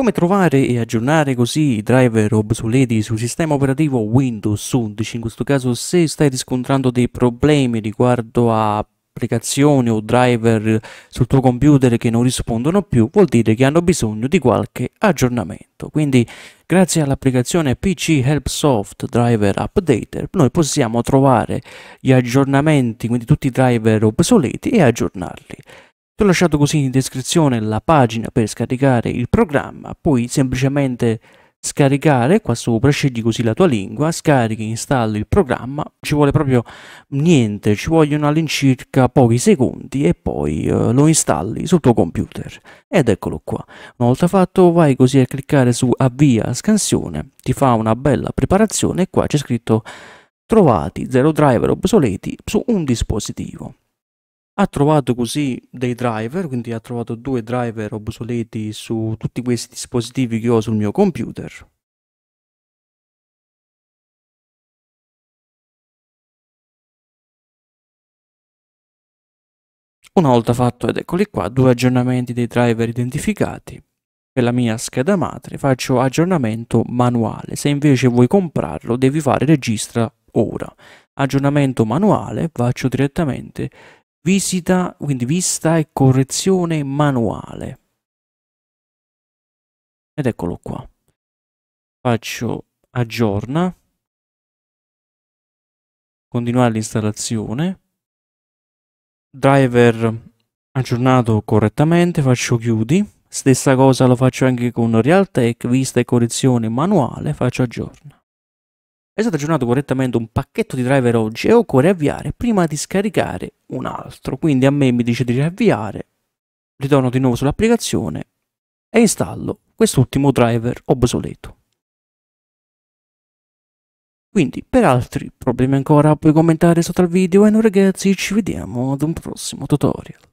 Come trovare e aggiornare così i driver obsoleti sul sistema operativo Windows 11? In questo caso se stai riscontrando dei problemi riguardo a applicazioni o driver sul tuo computer che non rispondono più, vuol dire che hanno bisogno di qualche aggiornamento. Quindi grazie all'applicazione PC Help Soft Driver Updater noi possiamo trovare gli aggiornamenti, quindi tutti i driver obsoleti e aggiornarli ho lasciato così in descrizione la pagina per scaricare il programma, puoi semplicemente scaricare qua sopra, scegli così la tua lingua, scarichi, installi il programma, ci vuole proprio niente, ci vogliono all'incirca pochi secondi e poi eh, lo installi sul tuo computer. Ed eccolo qua. Una volta fatto vai così a cliccare su avvia scansione, ti fa una bella preparazione e qua c'è scritto trovati zero driver obsoleti su un dispositivo. Ha trovato così dei driver, quindi ha trovato due driver obsoleti su tutti questi dispositivi che ho sul mio computer. Una volta fatto, ed eccoli qua, due aggiornamenti dei driver identificati, per la mia scheda madre faccio aggiornamento manuale, se invece vuoi comprarlo devi fare registra ora. Aggiornamento manuale faccio direttamente visita, quindi vista e correzione manuale. Ed eccolo qua. Faccio aggiorna, continuare l'installazione, driver aggiornato correttamente, faccio chiudi, stessa cosa lo faccio anche con Realtek, vista e correzione manuale, faccio aggiorna è stato aggiornato correttamente un pacchetto di driver oggi e occorre avviare prima di scaricare un altro. Quindi a me mi dice di riavviare, ritorno di nuovo sull'applicazione e installo quest'ultimo driver obsoleto. Quindi per altri problemi ancora puoi commentare sotto al video e noi ragazzi ci vediamo ad un prossimo tutorial.